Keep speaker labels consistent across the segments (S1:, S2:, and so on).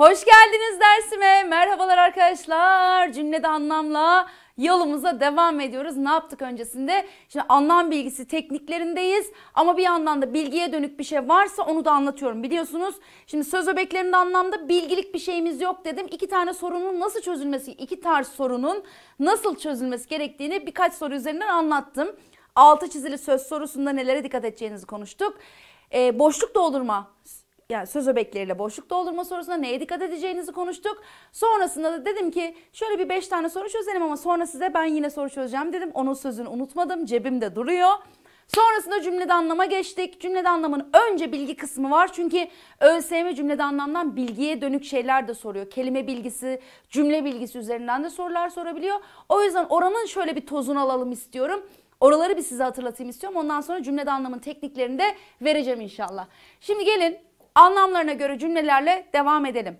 S1: Hoş geldiniz dersime. Merhabalar arkadaşlar. Cümlede anlamla yolumuza devam ediyoruz. Ne yaptık öncesinde? Şimdi anlam bilgisi tekniklerindeyiz ama bir yandan da bilgiye dönük bir şey varsa onu da anlatıyorum biliyorsunuz. Şimdi söz öbeklerinde anlamda bilgilik bir şeyimiz yok dedim. İki tane sorunun nasıl çözülmesi, iki tarz sorunun nasıl çözülmesi gerektiğini birkaç soru üzerinden anlattım. Altı çizili söz sorusunda nelere dikkat edeceğinizi konuştuk. E, boşluk doldurma yani söz öbekleriyle boşluk doldurma sorusuna neye dikkat edeceğinizi konuştuk. Sonrasında da dedim ki şöyle bir 5 tane soru çözelim ama sonra size ben yine soru çözeceğim dedim. Onun sözünü unutmadım cebimde duruyor. Sonrasında cümlede anlama geçtik. Cümlede anlamın önce bilgi kısmı var. Çünkü ÖSYM cümlede anlamdan bilgiye dönük şeyler de soruyor. Kelime bilgisi, cümle bilgisi üzerinden de sorular sorabiliyor. O yüzden oranın şöyle bir tozunu alalım istiyorum. Oraları bir size hatırlatayım istiyorum. Ondan sonra cümlede anlamın tekniklerini de vereceğim inşallah. Şimdi gelin anlamlarına göre cümlelerle devam edelim.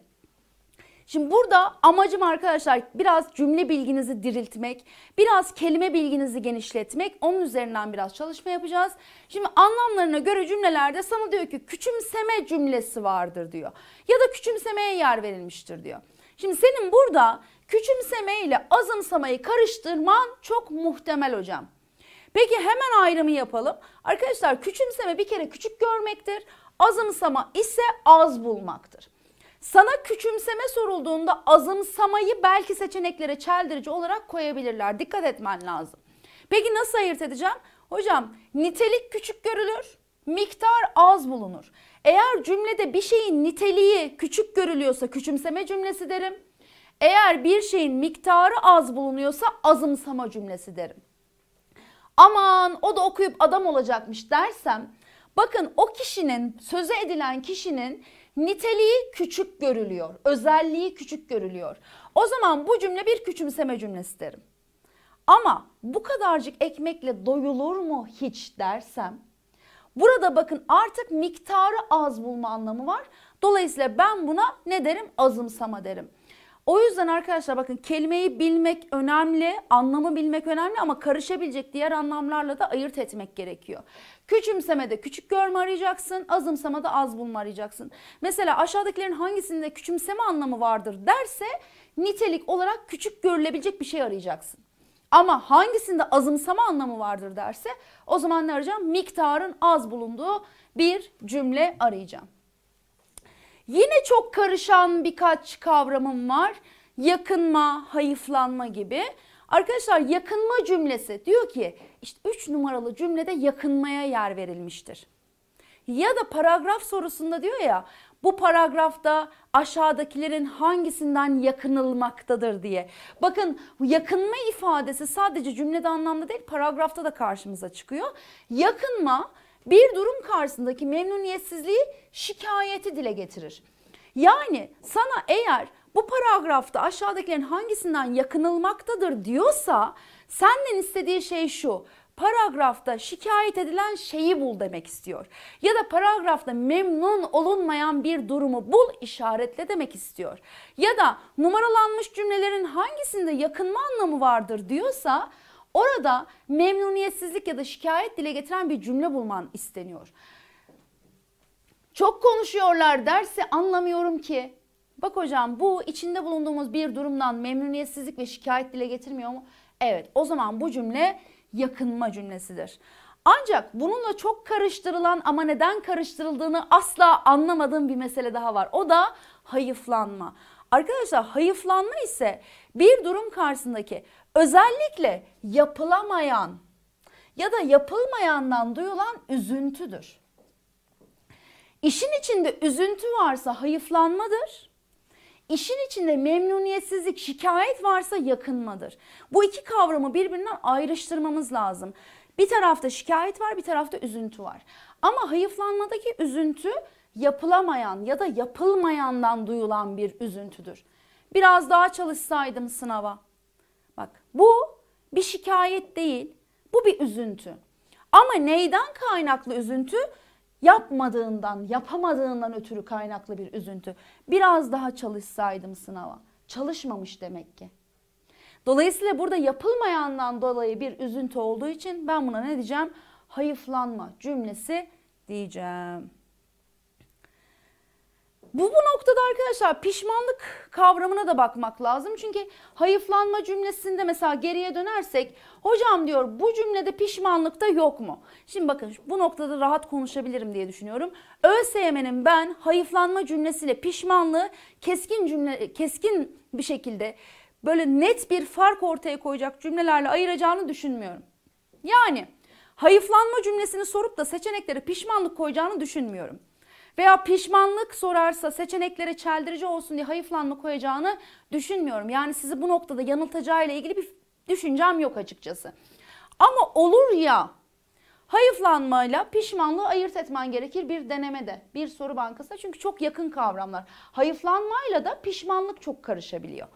S1: Şimdi burada amacım arkadaşlar biraz cümle bilginizi diriltmek, biraz kelime bilginizi genişletmek. Onun üzerinden biraz çalışma yapacağız. Şimdi anlamlarına göre cümlelerde sana diyor ki küçümseme cümlesi vardır diyor. Ya da küçümsemeye yer verilmiştir diyor. Şimdi senin burada küçümseme ile azımsamayı karıştırman çok muhtemel hocam. Peki hemen ayrımı yapalım. Arkadaşlar küçümseme bir kere küçük görmektir. Azımsama ise az bulmaktır. Sana küçümseme sorulduğunda azımsamayı belki seçeneklere çeldirici olarak koyabilirler. Dikkat etmen lazım. Peki nasıl ayırt edeceğim? Hocam nitelik küçük görülür, miktar az bulunur. Eğer cümlede bir şeyin niteliği küçük görülüyorsa küçümseme cümlesi derim. Eğer bir şeyin miktarı az bulunuyorsa azımsama cümlesi derim. Aman o da okuyup adam olacakmış dersem Bakın o kişinin, söze edilen kişinin niteliği küçük görülüyor, özelliği küçük görülüyor. O zaman bu cümle bir küçümseme cümlesi derim. Ama bu kadarcık ekmekle doyulur mu hiç dersem, burada bakın artık miktarı az bulma anlamı var. Dolayısıyla ben buna ne derim? Azımsama derim. O yüzden arkadaşlar bakın kelimeyi bilmek önemli, anlamı bilmek önemli ama karışabilecek diğer anlamlarla da ayırt etmek gerekiyor. Küçümsemede küçük görme arayacaksın, azımsamada az bulma arayacaksın. Mesela aşağıdakilerin hangisinde küçümseme anlamı vardır derse nitelik olarak küçük görülebilecek bir şey arayacaksın. Ama hangisinde azımsama anlamı vardır derse o zaman ne arayacağım? Miktarın az bulunduğu bir cümle arayacağım. Yine çok karışan birkaç kavramım var. Yakınma, hayıflanma gibi. Arkadaşlar yakınma cümlesi diyor ki işte 3 numaralı cümlede yakınmaya yer verilmiştir. Ya da paragraf sorusunda diyor ya bu paragrafta aşağıdakilerin hangisinden yakınılmaktadır diye. Bakın yakınma ifadesi sadece cümlede anlamda değil paragrafta da karşımıza çıkıyor. Yakınma bir durum karşısındaki memnuniyetsizliği şikayeti dile getirir. Yani sana eğer bu paragrafta aşağıdakilerin hangisinden yakınılmaktadır diyorsa senden istediği şey şu paragrafta şikayet edilen şeyi bul demek istiyor. Ya da paragrafta memnun olunmayan bir durumu bul işaretle demek istiyor. Ya da numaralanmış cümlelerin hangisinde yakınma anlamı vardır diyorsa Orada memnuniyetsizlik ya da şikayet dile getiren bir cümle bulman isteniyor. Çok konuşuyorlar derse anlamıyorum ki. Bak hocam bu içinde bulunduğumuz bir durumdan memnuniyetsizlik ve şikayet dile getirmiyor mu? Evet o zaman bu cümle yakınma cümlesidir. Ancak bununla çok karıştırılan ama neden karıştırıldığını asla anlamadığım bir mesele daha var. O da hayıflanma. Arkadaşlar hayıflanma ise bir durum karşısındaki Özellikle yapılamayan ya da yapılmayandan duyulan üzüntüdür. İşin içinde üzüntü varsa hayıflanmadır. İşin içinde memnuniyetsizlik, şikayet varsa yakınmadır. Bu iki kavramı birbirinden ayrıştırmamız lazım. Bir tarafta şikayet var, bir tarafta üzüntü var. Ama hayıflanmadaki üzüntü yapılamayan ya da yapılmayandan duyulan bir üzüntüdür. Biraz daha çalışsaydım sınava Bak bu bir şikayet değil. Bu bir üzüntü. Ama neyden kaynaklı üzüntü? Yapmadığından, yapamadığından ötürü kaynaklı bir üzüntü. Biraz daha çalışsaydım sınava. Çalışmamış demek ki. Dolayısıyla burada yapılmayandan dolayı bir üzüntü olduğu için ben buna ne diyeceğim? Hayıflanma cümlesi diyeceğim. Bu bu noktada arkadaşlar pişmanlık kavramına da bakmak lazım. Çünkü hayıflanma cümlesinde mesela geriye dönersek hocam diyor bu cümlede pişmanlık da yok mu? Şimdi bakın bu noktada rahat konuşabilirim diye düşünüyorum. ÖSYM'nin ben hayıflanma cümlesiyle pişmanlığı keskin cümle keskin bir şekilde böyle net bir fark ortaya koyacak cümlelerle ayıracağını düşünmüyorum. Yani hayıflanma cümlesini sorup da seçeneklere pişmanlık koyacağını düşünmüyorum veya pişmanlık sorarsa seçeneklere çeldirici olsun diye hayıflanma koyacağını düşünmüyorum. Yani sizi bu noktada yanıltacağıyla ilgili bir düşüncem yok açıkçası. Ama olur ya Hayıflanmayla pişmanlığı ayırt etmen gerekir bir denemede, bir soru bankasında. Çünkü çok yakın kavramlar. Hayıflanmayla da pişmanlık çok karışabiliyor.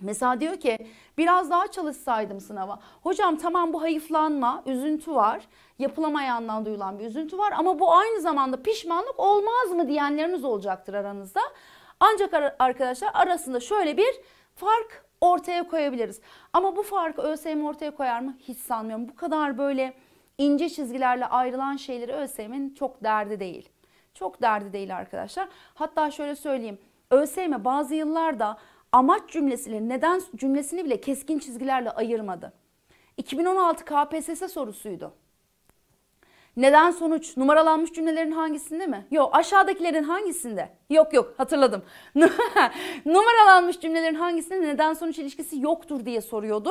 S1: Mesela diyor ki biraz daha çalışsaydım sınava. Hocam tamam bu hayıflanma, üzüntü var. Yapılamayandan duyulan bir üzüntü var ama bu aynı zamanda pişmanlık olmaz mı diyenleriniz olacaktır aranızda. Ancak arkadaşlar arasında şöyle bir fark ortaya koyabiliriz. Ama bu farkı ÖSYM ortaya koyar mı? Hiç sanmıyorum. Bu kadar böyle ince çizgilerle ayrılan şeyleri ÖSYM'in çok derdi değil. Çok derdi değil arkadaşlar. Hatta şöyle söyleyeyim. ÖSYM bazı yıllarda amaç cümlesini neden cümlesini bile keskin çizgilerle ayırmadı. 2016 KPSS sorusuydu. Neden sonuç numaralanmış cümlelerin hangisinde mi? Yok aşağıdakilerin hangisinde? Yok yok hatırladım. numaralanmış cümlelerin hangisinde neden sonuç ilişkisi yoktur diye soruyordu.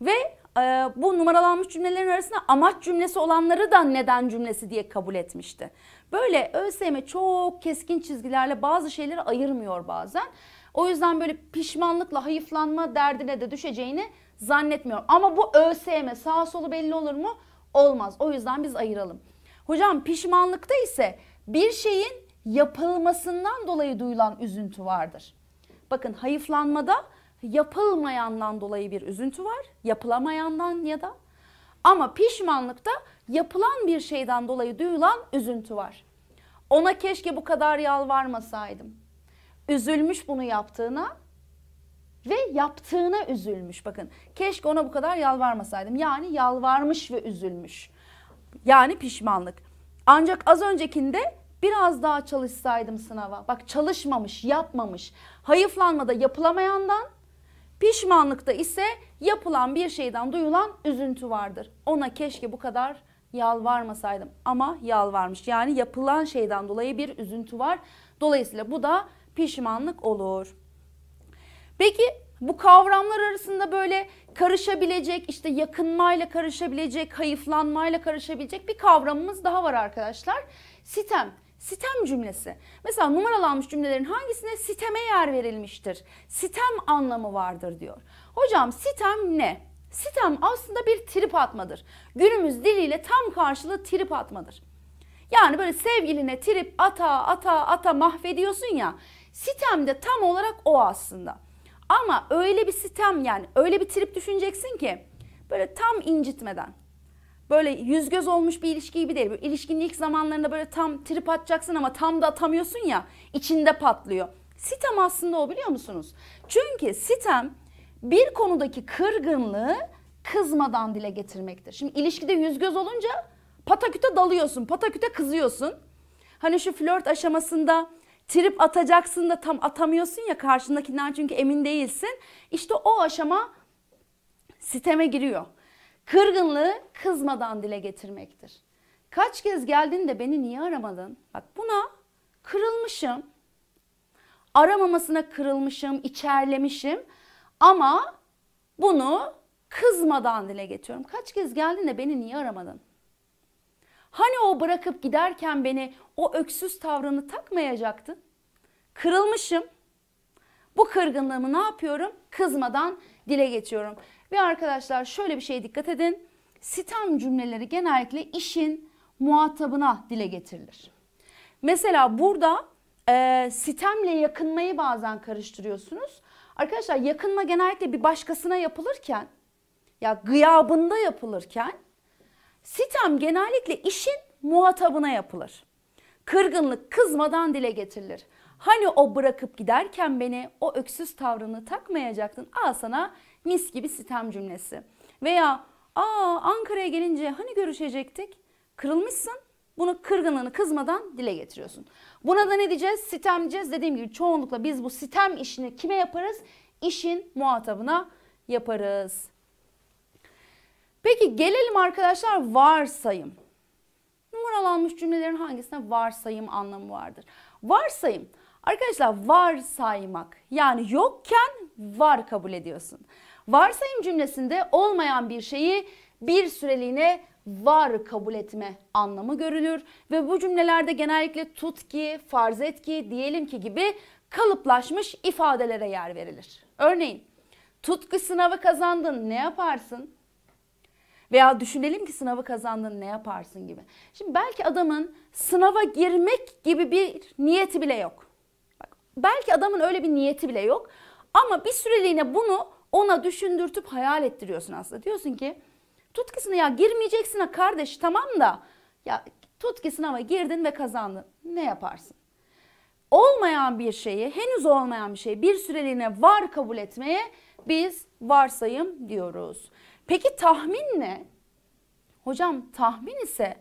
S1: Ve e, bu numaralanmış cümlelerin arasında amaç cümlesi olanları da neden cümlesi diye kabul etmişti. Böyle ÖSYM e çok keskin çizgilerle bazı şeyleri ayırmıyor bazen. O yüzden böyle pişmanlıkla hayıflanma derdine de düşeceğini zannetmiyorum. Ama bu ÖSYM sağ solu belli olur mu? Olmaz. O yüzden biz ayıralım. Hocam pişmanlıkta ise bir şeyin yapılmasından dolayı duyulan üzüntü vardır. Bakın hayıflanmada yapılmayandan dolayı bir üzüntü var. Yapılamayandan ya da. Ama pişmanlıkta yapılan bir şeyden dolayı duyulan üzüntü var. Ona keşke bu kadar yalvarmasaydım üzülmüş bunu yaptığına ve yaptığına üzülmüş. Bakın keşke ona bu kadar yalvarmasaydım. Yani yalvarmış ve üzülmüş. Yani pişmanlık. Ancak az öncekinde biraz daha çalışsaydım sınava. Bak çalışmamış, yapmamış. Hayıflanmada yapılamayandan, pişmanlıkta ise yapılan bir şeyden duyulan üzüntü vardır. Ona keşke bu kadar yalvarmasaydım ama yalvarmış. Yani yapılan şeyden dolayı bir üzüntü var. Dolayısıyla bu da pişmanlık olur. Peki bu kavramlar arasında böyle karışabilecek, işte yakınmayla karışabilecek, hayıflanmayla karışabilecek bir kavramımız daha var arkadaşlar. Sitem. Sitem cümlesi. Mesela numaralanmış cümlelerin hangisine siteme yer verilmiştir? Sitem anlamı vardır diyor. Hocam sitem ne? Sitem aslında bir trip atmadır. Günümüz diliyle tam karşılığı trip atmadır. Yani böyle sevgiline trip ata ata ata mahvediyorsun ya. Sitem de tam olarak o aslında. Ama öyle bir sitem yani öyle bir trip düşüneceksin ki böyle tam incitmeden. Böyle yüz göz olmuş bir ilişki gibi değil. Böyle ilişkinin ilk zamanlarında böyle tam trip atacaksın ama tam da atamıyorsun ya içinde patlıyor. Sitem aslında o biliyor musunuz? Çünkü sitem bir konudaki kırgınlığı kızmadan dile getirmektir. Şimdi ilişkide yüz göz olunca pataküte dalıyorsun, pataküte kızıyorsun. Hani şu flört aşamasında trip atacaksın da tam atamıyorsun ya karşındakinden çünkü emin değilsin. İşte o aşama sisteme giriyor. Kırgınlığı kızmadan dile getirmektir. Kaç kez geldin de beni niye aramadın? Bak buna kırılmışım. Aramamasına kırılmışım, içerlemişim. Ama bunu kızmadan dile getiriyorum. Kaç kez geldin de beni niye aramadın? Hani o bırakıp giderken beni o öksüz tavrını takmayacaktın? Kırılmışım. Bu kırgınlığımı ne yapıyorum? Kızmadan dile geçiyorum. Ve arkadaşlar şöyle bir şeye dikkat edin. Sitem cümleleri genellikle işin muhatabına dile getirilir. Mesela burada e, sitemle yakınmayı bazen karıştırıyorsunuz. Arkadaşlar yakınma genellikle bir başkasına yapılırken ya gıyabında yapılırken Sitem genellikle işin muhatabına yapılır. Kırgınlık kızmadan dile getirilir. Hani o bırakıp giderken beni o öksüz tavrını takmayacaktın. Al sana mis gibi sitem cümlesi. Veya aa Ankara'ya gelince hani görüşecektik? Kırılmışsın. Bunu kırgınlığını kızmadan dile getiriyorsun. Buna da ne diyeceğiz? Sitem diyeceğiz. Dediğim gibi çoğunlukla biz bu sitem işini kime yaparız? İşin muhatabına yaparız. Peki gelelim arkadaşlar varsayım. Numaralanmış cümlelerin hangisine varsayım anlamı vardır? Varsayım. Arkadaşlar varsaymak yani yokken var kabul ediyorsun. Varsayım cümlesinde olmayan bir şeyi bir süreliğine var kabul etme anlamı görülür ve bu cümlelerde genellikle tut ki, farz et ki, diyelim ki gibi kalıplaşmış ifadelere yer verilir. Örneğin tutku sınavı kazandın ne yaparsın? Veya düşünelim ki sınavı kazandın ne yaparsın gibi. Şimdi belki adamın sınava girmek gibi bir niyeti bile yok. Bak, belki adamın öyle bir niyeti bile yok. Ama bir süreliğine bunu ona düşündürtüp hayal ettiriyorsun aslında. Diyorsun ki tut ki ya girmeyeceksin ha kardeş tamam da ya tut ki sınava girdin ve kazandın. Ne yaparsın? Olmayan bir şeyi, henüz olmayan bir şeyi bir süreliğine var kabul etmeye biz varsayım diyoruz. Peki tahmin ne? Hocam tahmin ise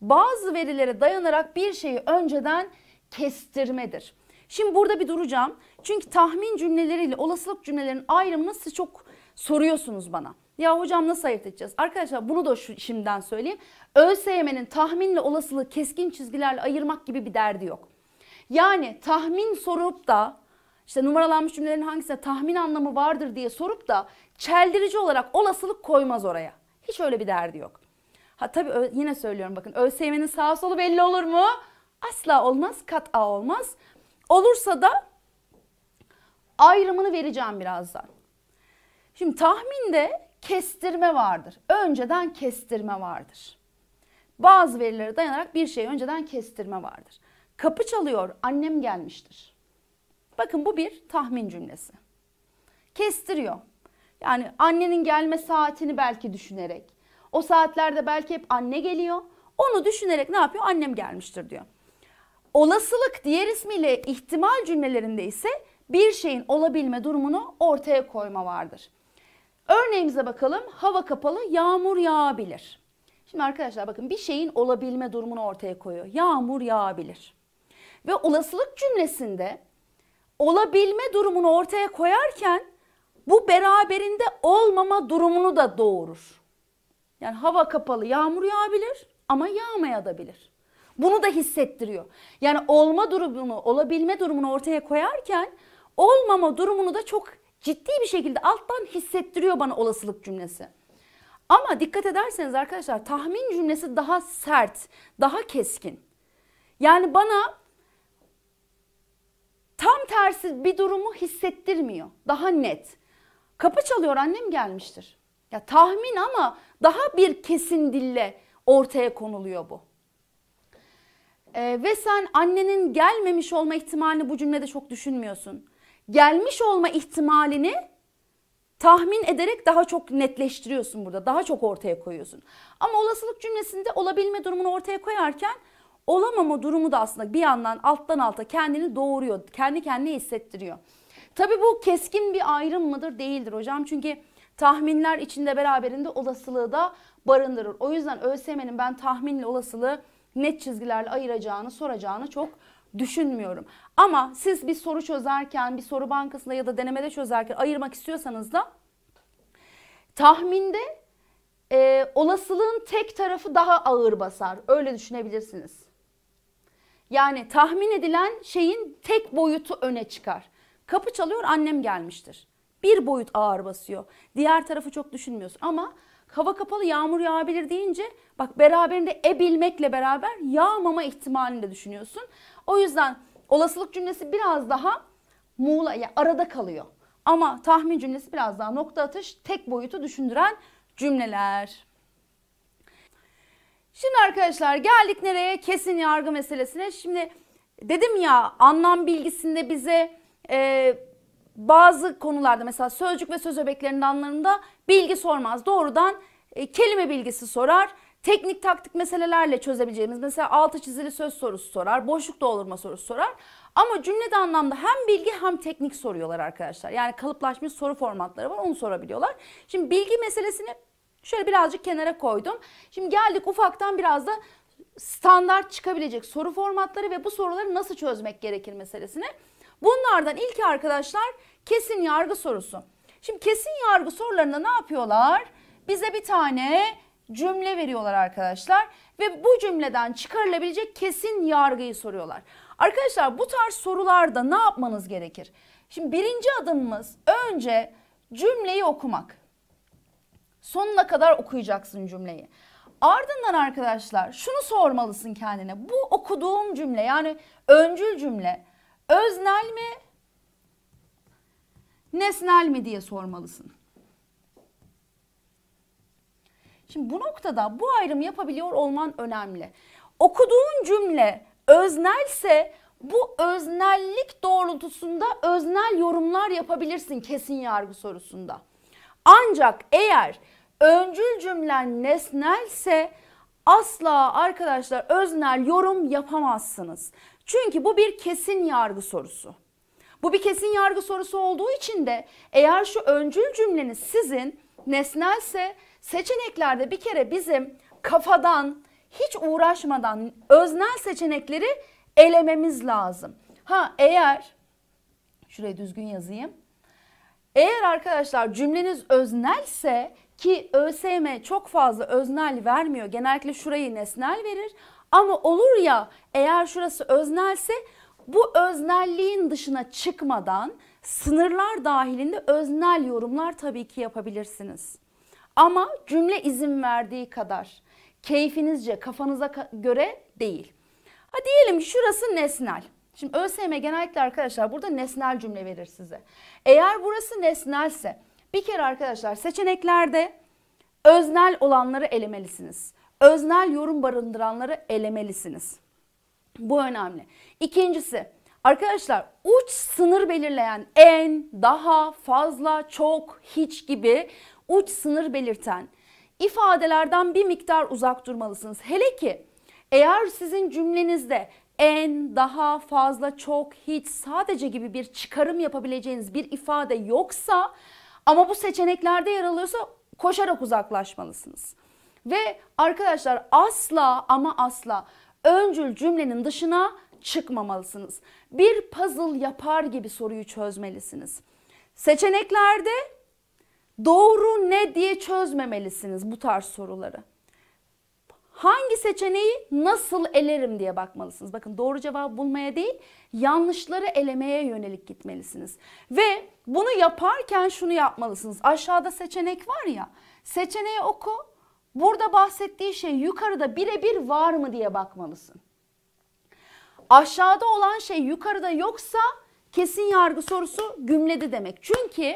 S1: bazı verilere dayanarak bir şeyi önceden kestirmedir. Şimdi burada bir duracağım. Çünkü tahmin cümleleriyle olasılık cümlelerinin ayrımını siz çok soruyorsunuz bana. Ya hocam nasıl ayırt edeceğiz? Arkadaşlar bunu da şu, şimdiden söyleyeyim. ÖSYM'nin tahminle olasılığı keskin çizgilerle ayırmak gibi bir derdi yok. Yani tahmin sorup da işte numaralanmış cümlelerin hangisinde tahmin anlamı vardır diye sorup da çeldirici olarak olasılık koymaz oraya. Hiç öyle bir derdi yok. Ha tabii yine söylüyorum bakın ÖSYM'nin sağ solu belli olur mu? Asla olmaz, kat'a olmaz. Olursa da ayrımını vereceğim birazdan. Şimdi tahminde kestirme vardır. Önceden kestirme vardır. Bazı verilere dayanarak bir şey önceden kestirme vardır. Kapı çalıyor, annem gelmiştir. Bakın bu bir tahmin cümlesi. Kestiriyor. Yani annenin gelme saatini belki düşünerek. O saatlerde belki hep anne geliyor. Onu düşünerek ne yapıyor? Annem gelmiştir diyor. Olasılık diğer ismiyle ihtimal cümlelerinde ise bir şeyin olabilme durumunu ortaya koyma vardır. Örneğimize bakalım. Hava kapalı, yağmur yağabilir. Şimdi arkadaşlar bakın bir şeyin olabilme durumunu ortaya koyuyor. Yağmur yağabilir. Ve olasılık cümlesinde olabilme durumunu ortaya koyarken bu beraberinde olmama durumunu da doğurur. Yani hava kapalı yağmur yağabilir ama yağmaya da bilir. Bunu da hissettiriyor. Yani olma durumunu, olabilme durumunu ortaya koyarken olmama durumunu da çok ciddi bir şekilde alttan hissettiriyor bana olasılık cümlesi. Ama dikkat ederseniz arkadaşlar tahmin cümlesi daha sert, daha keskin. Yani bana tam tersi bir durumu hissettirmiyor. Daha net. Kapı çalıyor annem gelmiştir. Ya tahmin ama daha bir kesin dille ortaya konuluyor bu. Ee, ve sen annenin gelmemiş olma ihtimalini bu cümlede çok düşünmüyorsun. Gelmiş olma ihtimalini tahmin ederek daha çok netleştiriyorsun burada. Daha çok ortaya koyuyorsun. Ama olasılık cümlesinde olabilme durumunu ortaya koyarken olamama durumu da aslında bir yandan alttan alta kendini doğuruyor. Kendi kendine hissettiriyor. Tabii bu keskin bir ayrım mıdır değildir hocam. Çünkü tahminler içinde beraberinde olasılığı da barındırır. O yüzden ÖSYM'nin ben tahminle olasılığı net çizgilerle ayıracağını, soracağını çok düşünmüyorum. Ama siz bir soru çözerken, bir soru bankasında ya da denemede çözerken ayırmak istiyorsanız da tahminde e, olasılığın tek tarafı daha ağır basar. Öyle düşünebilirsiniz. Yani tahmin edilen şeyin tek boyutu öne çıkar. Kapı çalıyor annem gelmiştir. Bir boyut ağır basıyor. Diğer tarafı çok düşünmüyorsun ama hava kapalı yağmur yağabilir deyince bak beraberinde e bilmekle beraber yağmama ihtimalini de düşünüyorsun. O yüzden olasılık cümlesi biraz daha muğla yani arada kalıyor. Ama tahmin cümlesi biraz daha nokta atış tek boyutu düşündüren cümleler. Şimdi arkadaşlar geldik nereye? Kesin yargı meselesine. Şimdi dedim ya anlam bilgisinde bize e, bazı konularda mesela sözcük ve söz öbeklerinin anlamında bilgi sormaz. Doğrudan e, kelime bilgisi sorar. Teknik taktik meselelerle çözebileceğimiz mesela altı çizili söz sorusu sorar, boşluk doldurma sorusu sorar. Ama cümlede anlamda hem bilgi hem teknik soruyorlar arkadaşlar. Yani kalıplaşmış soru formatları var onu sorabiliyorlar. Şimdi bilgi meselesini şöyle birazcık kenara koydum. Şimdi geldik ufaktan biraz da standart çıkabilecek soru formatları ve bu soruları nasıl çözmek gerekir meselesine. Bunlardan ilki arkadaşlar kesin yargı sorusu. Şimdi kesin yargı sorularında ne yapıyorlar? Bize bir tane cümle veriyorlar arkadaşlar ve bu cümleden çıkarılabilecek kesin yargıyı soruyorlar. Arkadaşlar bu tarz sorularda ne yapmanız gerekir? Şimdi birinci adımımız önce cümleyi okumak. Sonuna kadar okuyacaksın cümleyi. Ardından arkadaşlar şunu sormalısın kendine. Bu okuduğum cümle yani öncül cümle öznel mi nesnel mi diye sormalısın. Şimdi bu noktada bu ayrımı yapabiliyor olman önemli. Okuduğun cümle öznelse bu öznellik doğrultusunda öznel yorumlar yapabilirsin kesin yargı sorusunda. Ancak eğer öncül cümlen nesnelse asla arkadaşlar öznel yorum yapamazsınız. Çünkü bu bir kesin yargı sorusu. Bu bir kesin yargı sorusu olduğu için de eğer şu öncül cümleniz sizin nesnelse seçeneklerde bir kere bizim kafadan hiç uğraşmadan öznel seçenekleri elememiz lazım. Ha eğer şurayı düzgün yazayım. Eğer arkadaşlar cümleniz öznelse ki ÖSYM çok fazla öznel vermiyor. Genellikle şurayı nesnel verir. Ama olur ya eğer şurası öznelse bu öznelliğin dışına çıkmadan sınırlar dahilinde öznel yorumlar tabii ki yapabilirsiniz. Ama cümle izin verdiği kadar keyfinizce kafanıza göre değil. Ha diyelim şurası nesnel. Şimdi ÖSYM genellikle arkadaşlar burada nesnel cümle verir size. Eğer burası nesnelse bir kere arkadaşlar seçeneklerde öznel olanları elemelisiniz öznel yorum barındıranları elemelisiniz. Bu önemli. İkincisi arkadaşlar uç sınır belirleyen en, daha, fazla, çok, hiç gibi uç sınır belirten ifadelerden bir miktar uzak durmalısınız. Hele ki eğer sizin cümlenizde en, daha, fazla, çok, hiç, sadece gibi bir çıkarım yapabileceğiniz bir ifade yoksa ama bu seçeneklerde yer alıyorsa koşarak uzaklaşmalısınız. Ve arkadaşlar asla ama asla öncül cümlenin dışına çıkmamalısınız. Bir puzzle yapar gibi soruyu çözmelisiniz. Seçeneklerde doğru ne diye çözmemelisiniz bu tarz soruları. Hangi seçeneği nasıl elerim diye bakmalısınız. Bakın doğru cevap bulmaya değil, yanlışları elemeye yönelik gitmelisiniz. Ve bunu yaparken şunu yapmalısınız. Aşağıda seçenek var ya, seçeneği oku, Burada bahsettiği şey yukarıda birebir var mı diye bakmalısın. Aşağıda olan şey yukarıda yoksa kesin yargı sorusu gümledi demek. Çünkü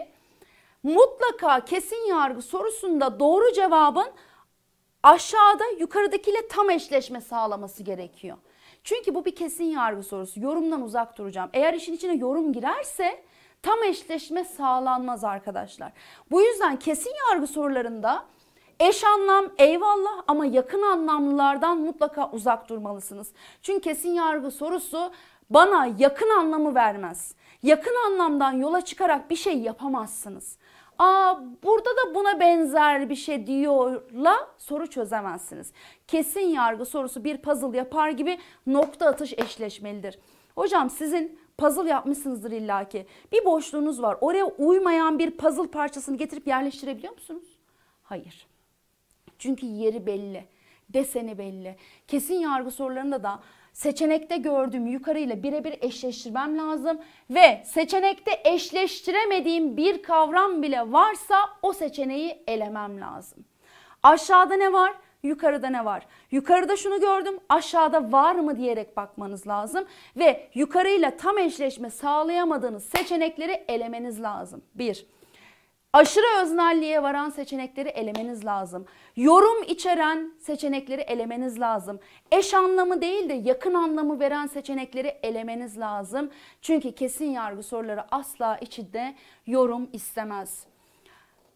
S1: mutlaka kesin yargı sorusunda doğru cevabın aşağıda yukarıdakiyle tam eşleşme sağlaması gerekiyor. Çünkü bu bir kesin yargı sorusu. Yorumdan uzak duracağım. Eğer işin içine yorum girerse tam eşleşme sağlanmaz arkadaşlar. Bu yüzden kesin yargı sorularında Eş anlam eyvallah ama yakın anlamlılardan mutlaka uzak durmalısınız. Çünkü kesin yargı sorusu bana yakın anlamı vermez. Yakın anlamdan yola çıkarak bir şey yapamazsınız. Aa burada da buna benzer bir şey diyorla soru çözemezsiniz. Kesin yargı sorusu bir puzzle yapar gibi nokta atış eşleşmelidir. Hocam sizin puzzle yapmışsınızdır illaki. Bir boşluğunuz var. Oraya uymayan bir puzzle parçasını getirip yerleştirebiliyor musunuz? Hayır. Çünkü yeri belli, deseni belli. Kesin yargı sorularında da seçenekte gördüğüm yukarıyla birebir eşleştirmem lazım ve seçenekte eşleştiremediğim bir kavram bile varsa o seçeneği elemem lazım. Aşağıda ne var? Yukarıda ne var? Yukarıda şunu gördüm, aşağıda var mı diyerek bakmanız lazım ve yukarıyla tam eşleşme sağlayamadığınız seçenekleri elemeniz lazım. 1 Aşırı öznelliğe varan seçenekleri elemeniz lazım. Yorum içeren seçenekleri elemeniz lazım. Eş anlamı değil de yakın anlamı veren seçenekleri elemeniz lazım. Çünkü kesin yargı soruları asla içinde yorum istemez.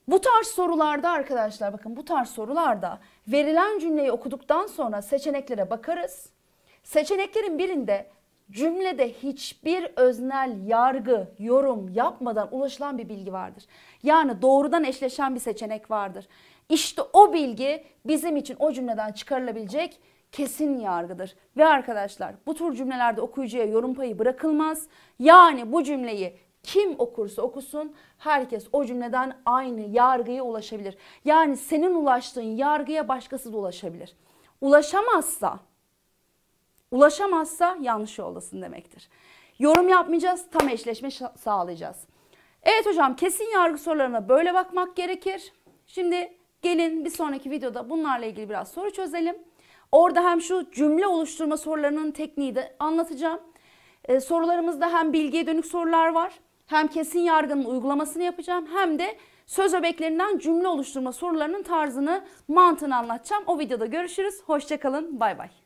S1: Bu tarz sorularda arkadaşlar bakın bu tarz sorularda verilen cümleyi okuduktan sonra seçeneklere bakarız. Seçeneklerin birinde cümlede hiçbir öznel yargı, yorum yapmadan ulaşılan bir bilgi vardır. Yani doğrudan eşleşen bir seçenek vardır. İşte o bilgi bizim için o cümleden çıkarılabilecek kesin yargıdır. Ve arkadaşlar bu tür cümlelerde okuyucuya yorum payı bırakılmaz. Yani bu cümleyi kim okursa okusun herkes o cümleden aynı yargıya ulaşabilir. Yani senin ulaştığın yargıya başkası da ulaşabilir. Ulaşamazsa Ulaşamazsa yanlış yoldasın demektir. Yorum yapmayacağız, tam eşleşme sağlayacağız. Evet hocam kesin yargı sorularına böyle bakmak gerekir. Şimdi gelin bir sonraki videoda bunlarla ilgili biraz soru çözelim. Orada hem şu cümle oluşturma sorularının tekniği de anlatacağım. Ee, sorularımızda hem bilgiye dönük sorular var. Hem kesin yargının uygulamasını yapacağım. Hem de söz öbeklerinden cümle oluşturma sorularının tarzını, mantığını anlatacağım. O videoda görüşürüz. Hoşçakalın. Bay bay.